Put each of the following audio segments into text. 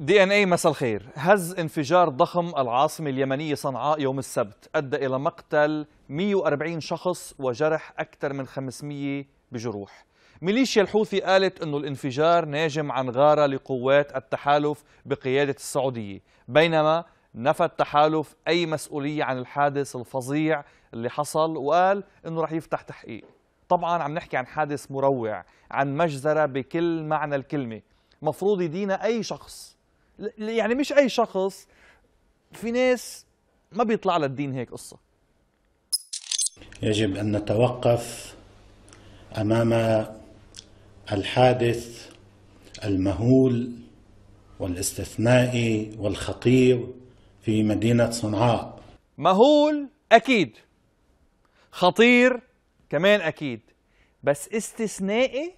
دي ان اي مساء الخير هز انفجار ضخم العاصمة اليمنية صنعاء يوم السبت أدى إلى مقتل 140 شخص وجرح أكثر من 500 بجروح ميليشيا الحوثي قالت أن الانفجار ناجم عن غارة لقوات التحالف بقيادة السعودية بينما نفى التحالف أي مسؤولية عن الحادث الفظيع اللي حصل وقال أنه رح يفتح تحقيق طبعا عم نحكي عن حادث مروع عن مجزرة بكل معنى الكلمة مفروض يدينا أي شخص يعني مش اي شخص في ناس ما بيطلع للدين هيك قصه يجب ان نتوقف امام الحادث المهول والاستثنائي والخطير في مدينه صنعاء مهول اكيد خطير كمان اكيد بس استثنائي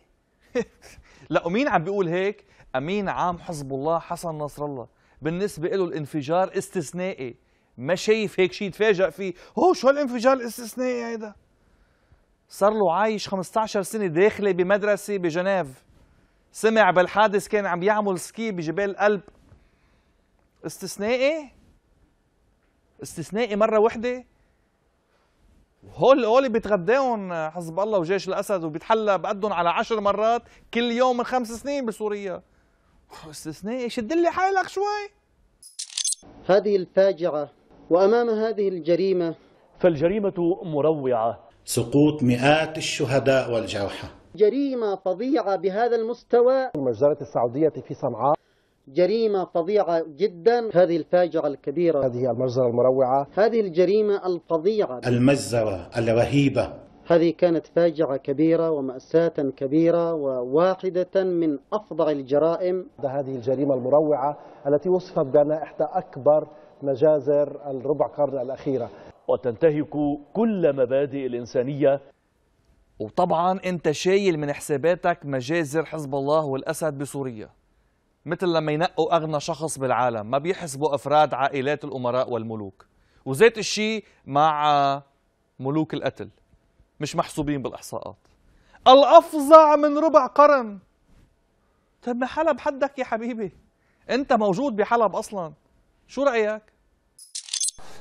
لا ومين عم بيقول هيك امين عام حزب الله حسن نصر الله بالنسبه له الانفجار استثنائي ما شايف هيك شيء تفاجئ فيه هو شو هالانفجار الاستثنائي هيدا صار له عايش 15 سنه داخله بمدرسه بجنيف سمع بالحادث كان عم يعمل سكي بجبال قلب استثنائي استثنائي مره وحده هول هول بيتغداهم حزب الله وجيش الاسد وبيتحلى بقدهم على عشر مرات كل يوم من خمس سنين بسوريا استثنائي شد لي حالك شوي هذه الفاجعة وأمام هذه الجريمة فالجريمة مروعة سقوط مئات الشهداء والجوحى جريمة فظيعة بهذا المستوى المجزرة السعودية في صنعاء جريمة فظيعة جدا هذه الفاجعة الكبيرة هذه المجزرة المروعة هذه الجريمة الفظيعة المجزرة الرهيبة هذه كانت فاجعة كبيرة ومأساة كبيرة وواحدة من أفظع الجرائم هذه الجريمة المروعة التي وصفت بأنها إحدى أكبر مجازر الربع قرن الأخيرة وتنتهك كل مبادئ الإنسانية وطبعا أنت شايل من حساباتك مجازر حزب الله والأسد بسوريا مثل لما ينقوا أغنى شخص بالعالم ما بيحسبوا أفراد عائلات الأمراء والملوك وزيت الشيء مع ملوك القتل مش محسوبين بالإحصاءات الأفظع من ربع قرن طب ما حلب حدك يا حبيبي أنت موجود بحلب أصلا شو رأيك؟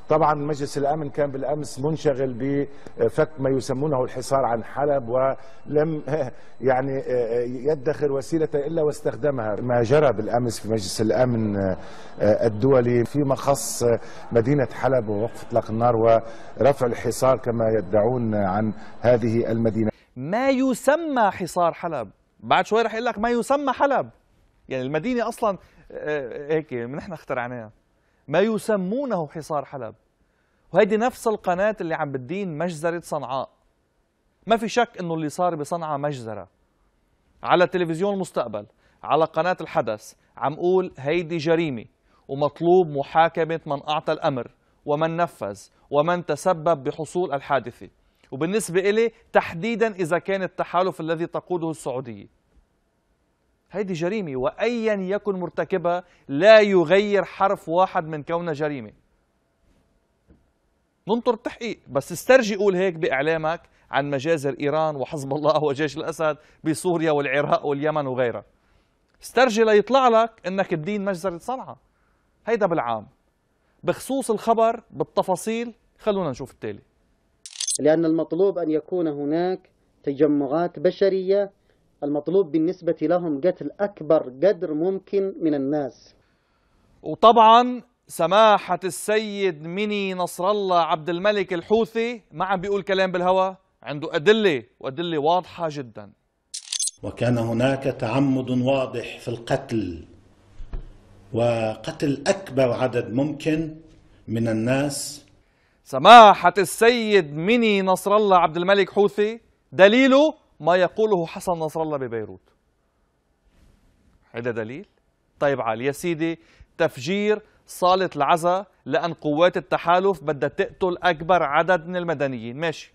طبعا مجلس الامن كان بالامس منشغل بفك ما يسمونه الحصار عن حلب ولم يعني آه، آه، يدخر وسيله الا واستخدمها ما جرى بالامس في مجلس الامن آه، الدولي فيما خص مدينه حلب ووقف اطلاق النار ورفع الحصار كما يدعون عن هذه المدينه ما يسمى حصار حلب بعد شوي رح اقول لك ما يسمى حلب يعني المدينه اصلا هيك نحن اخترعناها ما يسمونه حصار حلب وهيدي نفس القناة اللي عم بتدين مجزرة صنعاء ما في شك انه اللي صار بصنعاء مجزرة على تلفزيون المستقبل على قناة الحدث عم قول هيدي جريمة ومطلوب محاكمة من أعطى الأمر ومن نفذ ومن تسبب بحصول الحادثة وبالنسبة إلي تحديدا إذا كان التحالف الذي تقوده السعودية هيدي جريمة وأيا يكن مرتكبها لا يغير حرف واحد من كونها جريمة ننطر التحقيق بس استرجي قول هيك بإعلامك عن مجازر إيران وحزب الله وجيش الأسد بسوريا والعراق واليمن وغيرها استرجي ليطلع لك انك تدين مجزرة صنعاء هيدا بالعام بخصوص الخبر بالتفاصيل خلونا نشوف التالي لأن المطلوب أن يكون هناك تجمعات بشرية المطلوب بالنسبة لهم قتل أكبر قدر ممكن من الناس وطبعا سماحة السيد ميني نصر الله عبد الملك الحوثي ما عم بيقول كلام بالهوى عنده أدلة وأدلة واضحة جدا وكان هناك تعمد واضح في القتل وقتل أكبر عدد ممكن من الناس سماحة السيد ميني نصر الله عبد الملك حوثي دليله ما يقوله حسن نصر الله ببيروت هذا دليل طيب علي يا سيدي تفجير صالة العزاء لأن قوات التحالف بدها تقتل أكبر عدد من المدنيين ماشي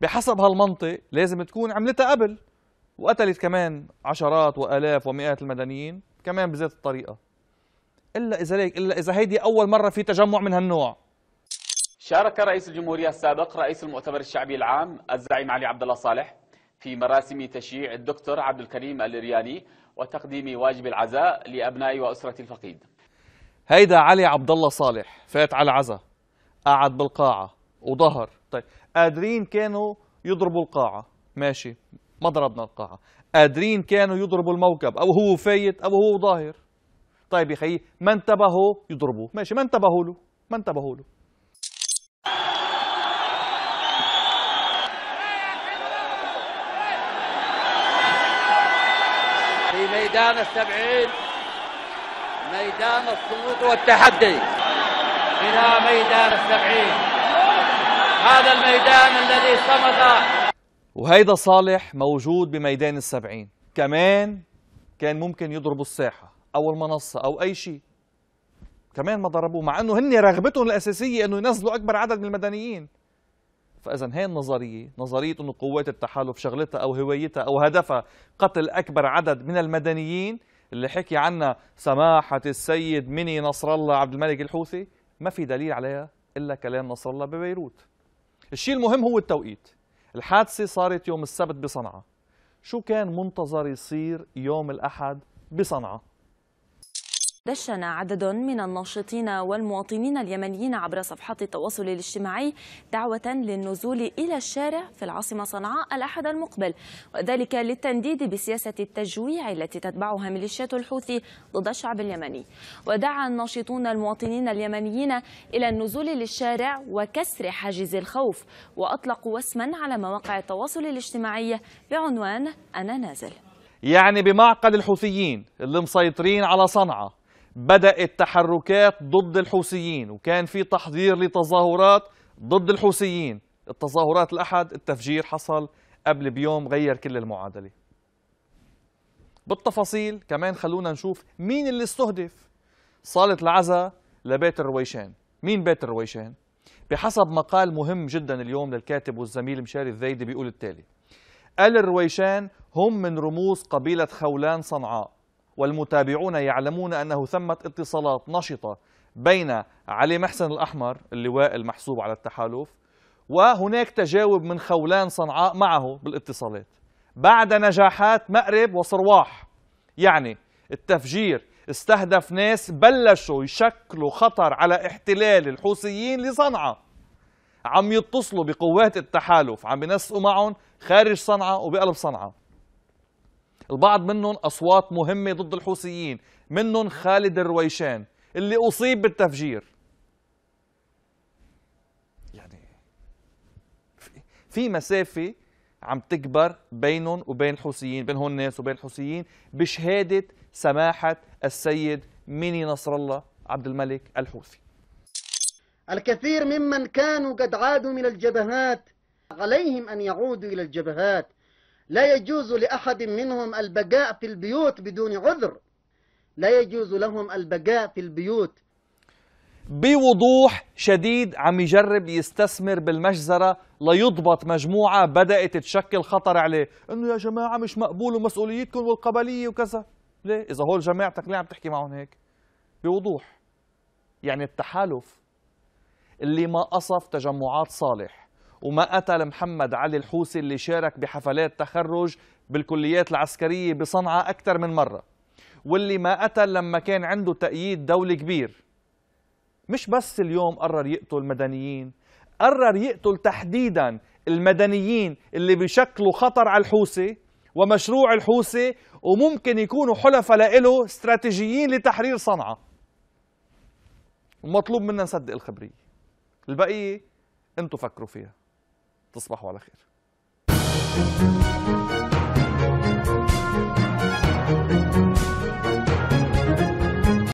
بحسب هالمنطق لازم تكون عملتها قبل وقتلت كمان عشرات وآلاف ومئات المدنيين كمان بذات الطريقة إلا إذا ليك إلا إذا هيدي أول مرة في تجمع من هالنوع شارك رئيس الجمهورية السابق رئيس المؤتمر الشعبي العام الزعيم علي عبد الله صالح في مراسم تشييع الدكتور عبد الكريم الرياني وتقديم واجب العزاء لأبناء وأسرة الفقيد هيدا علي عبد الله صالح فات على العزاء قعد بالقاعة وظهر طيب قادرين كانوا يضربوا القاعة ماشي ما ضربنا القاعة قادرين كانوا يضربوا الموكب أو هو فايت أو هو ظاهر طيب يا خيي ما انتبهوا يضربوه ماشي ما انتبهوا له ما انتبهوا له ميدان السبعين ميدان الصمود والتحدي إلى ميدان السبعين هذا الميدان الذي صمد وهيدا صالح موجود بميدان السبعين كمان كان ممكن يضربوا الساحة أو المنصة أو أي شيء كمان ما ضربوه مع أنه هن رغبتهم الأساسية أنه ينزلوا أكبر عدد من المدنيين فاذا هي النظريه نظريه انه قوات التحالف شغلتها او هويتها او هدفها قتل اكبر عدد من المدنيين اللي حكي عنها سماحه السيد مني نصر الله عبد الملك الحوثي ما في دليل عليها الا كلام نصر الله ببيروت الشيء المهم هو التوقيت الحادثه صارت يوم السبت بصنعاء شو كان منتظر يصير يوم الاحد بصنعاء دشن عدد من الناشطين والمواطنين اليمنيين عبر صفحات التواصل الاجتماعي دعوة للنزول إلى الشارع في العاصمة صنعاء الأحد المقبل وذلك للتنديد بسياسة التجويع التي تتبعها ميليشيات الحوثي ضد الشعب اليمني ودعا الناشطون المواطنين اليمنيين إلى النزول للشارع وكسر حاجز الخوف وأطلقوا وسما على مواقع التواصل الاجتماعي بعنوان أنا نازل يعني بمعقل الحوثيين اللي مسيطرين على صنعاء بدأت تحركات ضد الحوثيين وكان في تحضير لتظاهرات ضد الحوثيين التظاهرات الأحد التفجير حصل قبل بيوم غير كل المعادلة بالتفاصيل كمان خلونا نشوف مين اللي استهدف صالة العزاء لبيت الرويشان مين بيت الرويشان؟ بحسب مقال مهم جدا اليوم للكاتب والزميل مشاري الزيدي بيقول التالي قال الرويشان هم من رموز قبيلة خولان صنعاء والمتابعون يعلمون أنه ثمة اتصالات نشطة بين علي محسن الأحمر اللواء المحسوب على التحالف وهناك تجاوب من خولان صنعاء معه بالاتصالات بعد نجاحات مأرب وصرواح يعني التفجير استهدف ناس بلشوا يشكلوا خطر على احتلال الحوثيين لصنعاء عم يتصلوا بقوات التحالف عم ينسقوا معهم خارج صنعاء وبقلب صنعاء البعض منهم أصوات مهمة ضد الحوثيين منهم خالد الرويشان اللي أصيب بالتفجير يعني في مسافة عم تكبر بينهم وبين الحوثيين بين هون الناس وبين الحوثيين بشهادة سماحة السيد ميني نصر الله عبد الملك الحوثي الكثير ممن كانوا قد عادوا من الجبهات عليهم أن يعودوا إلى الجبهات لا يجوز لأحد منهم البقاء في البيوت بدون عذر لا يجوز لهم البقاء في البيوت بوضوح شديد عم يجرب يستثمر بالمجزرة ليضبط مجموعة بدأت تشكل خطر عليه إنه يا جماعة مش مقبول ومسؤوليتكم والقبلية وكذا ليه؟ إذا هول جماعتك ليه عم تحكي معهم هيك؟ بوضوح يعني التحالف اللي ما قصف تجمعات صالح وما قتل محمد علي الحوسي اللي شارك بحفلات تخرج بالكليات العسكرية بصنعاء أكثر من مرة واللي ما قتل لما كان عنده تأييد دولي كبير مش بس اليوم قرر يقتل مدنيين قرر يقتل تحديدا المدنيين اللي بيشكلوا خطر على الحوثي ومشروع الحوثي وممكن يكونوا حلفاء له استراتيجيين لتحرير صنعاء ومطلوب منا نصدق الخبريه البقيه انتم فكروا فيها تصبحوا على خير